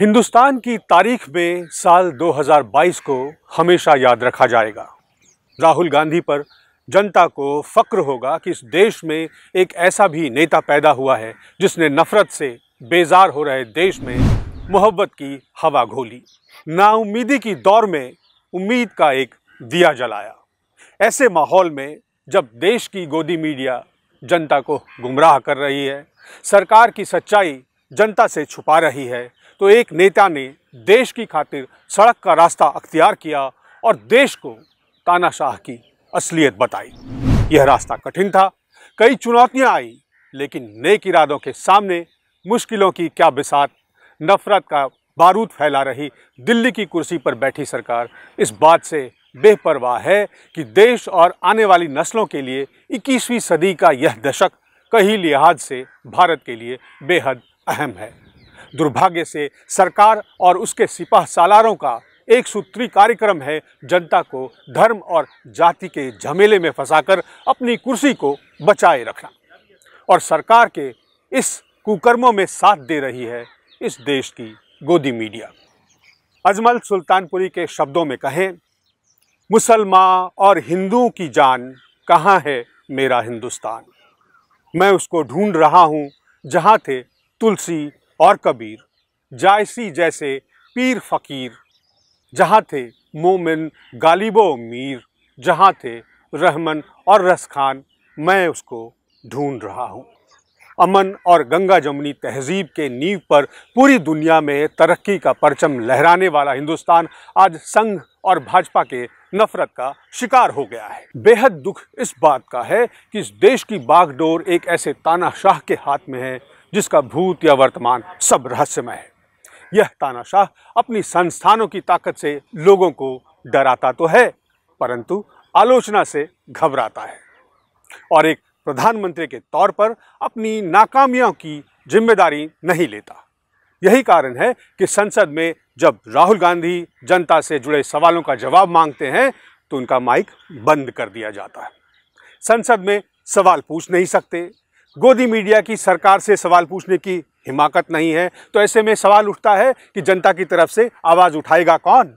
हिंदुस्तान की तारीख में साल 2022 को हमेशा याद रखा जाएगा राहुल गांधी पर जनता को फ़क्र होगा कि इस देश में एक ऐसा भी नेता पैदा हुआ है जिसने नफ़रत से बेजार हो रहे देश में मोहब्बत की हवा घोली नाउमीदी की दौर में उम्मीद का एक दिया जलाया ऐसे माहौल में जब देश की गोदी मीडिया जनता को गुमराह कर रही है सरकार की सच्चाई जनता से छुपा रही है तो एक नेता ने देश की खातिर सड़क का रास्ता अख्तियार किया और देश को तानाशाह की असलियत बताई यह रास्ता कठिन था कई चुनौतियां आई लेकिन नेक इरादों के सामने मुश्किलों की क्या बिसात नफरत का बारूद फैला रही दिल्ली की कुर्सी पर बैठी सरकार इस बात से बेपरवाह है कि देश और आने वाली नस्लों के लिए 21वीं सदी का यह दशक कई लिहाज से भारत के लिए बेहद अहम है दुर्भाग्य से सरकार और उसके सिपाह सालारों का एक सूत्री कार्यक्रम है जनता को धर्म और जाति के झमेले में फंसाकर अपनी कुर्सी को बचाए रखना और सरकार के इस कुकर्मों में साथ दे रही है इस देश की गोदी मीडिया अजमल सुल्तानपुरी के शब्दों में कहें मुसलमान और हिंदुओं की जान कहाँ है मेरा हिंदुस्तान मैं उसको ढूंढ रहा हूँ जहाँ थे तुलसी और कबीर जायसी जैसे पीर फ़कीर जहाँ थे मोमिन गालिबो मीर जहाँ थे रहमन और रसखान मैं उसको ढूंढ रहा हूँ अमन और गंगा जमुनी तहजीब के नींव पर पूरी दुनिया में तरक्की का परचम लहराने वाला हिंदुस्तान आज संघ और भाजपा के नफरत का शिकार हो गया है बेहद दुख इस बात का है कि इस देश की बागडोर एक ऐसे तानाशाह के हाथ में है जिसका भूत या वर्तमान सब रहस्यमय है यह तानाशाह अपनी संस्थानों की ताकत से लोगों को डराता तो है परंतु आलोचना से घबराता है और एक प्रधानमंत्री के तौर पर अपनी नाकामियों की जिम्मेदारी नहीं लेता यही कारण है कि संसद में जब राहुल गांधी जनता से जुड़े सवालों का जवाब मांगते हैं तो उनका माइक बंद कर दिया जाता है संसद में सवाल पूछ नहीं सकते गोदी मीडिया की सरकार से सवाल पूछने की हिमाकत नहीं है तो ऐसे में सवाल उठता है कि जनता की तरफ से आवाज़ उठाएगा कौन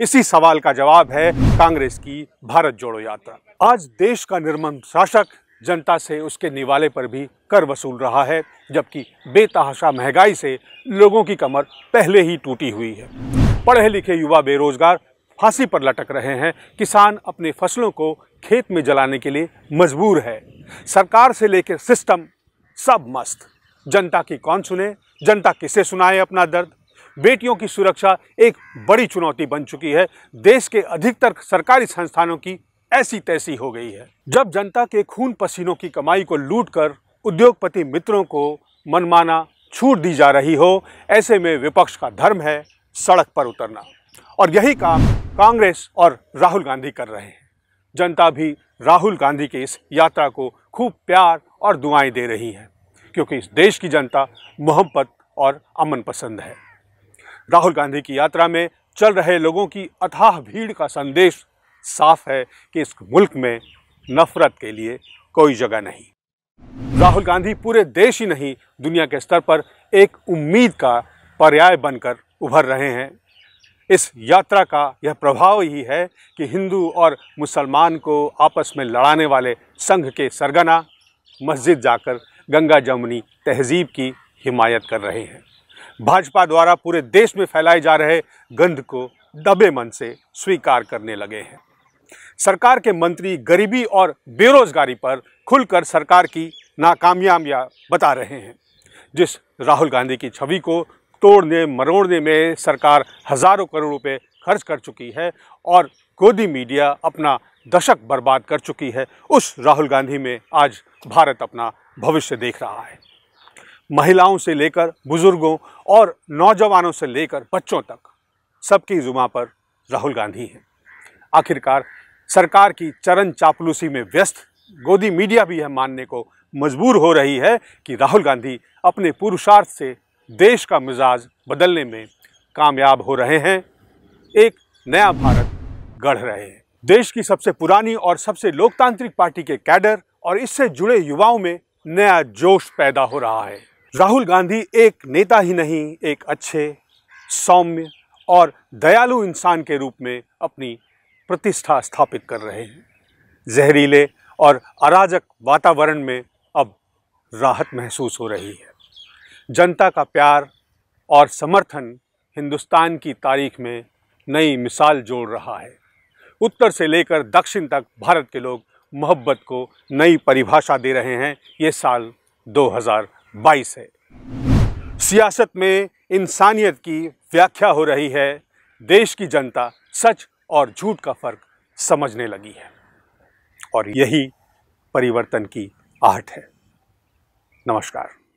इसी सवाल का जवाब है कांग्रेस की भारत जोड़ो यात्रा आज देश का निर्मम शासक जनता से उसके निवाले पर भी कर वसूल रहा है जबकि बेतहाशा महंगाई से लोगों की कमर पहले ही टूटी हुई है पढ़े लिखे युवा बेरोजगार फांसी पर लटक रहे हैं किसान अपने फसलों को खेत में जलाने के लिए मजबूर है सरकार से लेकर सिस्टम सब मस्त जनता की कौन सुने जनता किसे सुनाए अपना दर्द बेटियों की सुरक्षा एक बड़ी चुनौती बन चुकी है देश के अधिकतर सरकारी संस्थानों की ऐसी तैसी हो गई है जब जनता के खून पसीनों की कमाई को लूट कर उद्योगपति मित्रों को मनमाना छूट दी जा रही हो ऐसे में विपक्ष का धर्म है सड़क पर उतरना और यही काम कांग्रेस और राहुल गांधी कर रहे हैं जनता भी राहुल गांधी के इस यात्रा को खूब प्यार और दुआएं दे रही है क्योंकि इस देश की जनता मोहब्बत और अमन पसंद है राहुल गांधी की यात्रा में चल रहे लोगों की अथाह भीड़ का संदेश साफ है कि इस मुल्क में नफरत के लिए कोई जगह नहीं राहुल गांधी पूरे देश ही नहीं दुनिया के स्तर पर एक उम्मीद का पर्याय बनकर उभर रहे हैं इस यात्रा का यह प्रभाव ही है कि हिंदू और मुसलमान को आपस में लड़ाने वाले संघ के सरगना मस्जिद जाकर गंगा जमुनी तहजीब की हिमायत कर रहे हैं भाजपा द्वारा पूरे देश में फैलाए जा रहे गंध को दबे मन से स्वीकार करने लगे हैं सरकार के मंत्री गरीबी और बेरोजगारी पर खुलकर सरकार की नाकामयाबियाँ बता रहे हैं जिस राहुल गांधी की छवि को तोड़ने मरोड़ने में सरकार हज़ारों करोड़ रुपए खर्च कर चुकी है और गोदी मीडिया अपना दशक बर्बाद कर चुकी है उस राहुल गांधी में आज भारत अपना भविष्य देख रहा है महिलाओं से लेकर बुज़ुर्गों और नौजवानों से लेकर बच्चों तक सबकी जुमा पर राहुल गांधी हैं आखिरकार सरकार की चरण चापलूसी में व्यस्त गोदी मीडिया भी यह मानने को मजबूर हो रही है कि राहुल गांधी अपने पुरुषार्थ से देश का मिजाज बदलने में कामयाब हो रहे हैं एक नया भारत गढ़ रहे हैं देश की सबसे पुरानी और सबसे लोकतांत्रिक पार्टी के कैडर और इससे जुड़े युवाओं में नया जोश पैदा हो रहा है राहुल गांधी एक नेता ही नहीं एक अच्छे सौम्य और दयालु इंसान के रूप में अपनी प्रतिष्ठा स्थापित कर रहे हैं जहरीले और अराजक वातावरण में अब राहत महसूस हो रही है जनता का प्यार और समर्थन हिंदुस्तान की तारीख में नई मिसाल जोड़ रहा है उत्तर से लेकर दक्षिण तक भारत के लोग मोहब्बत को नई परिभाषा दे रहे हैं ये साल 2022 है सियासत में इंसानियत की व्याख्या हो रही है देश की जनता सच और झूठ का फ़र्क समझने लगी है और यही परिवर्तन की आहट है नमस्कार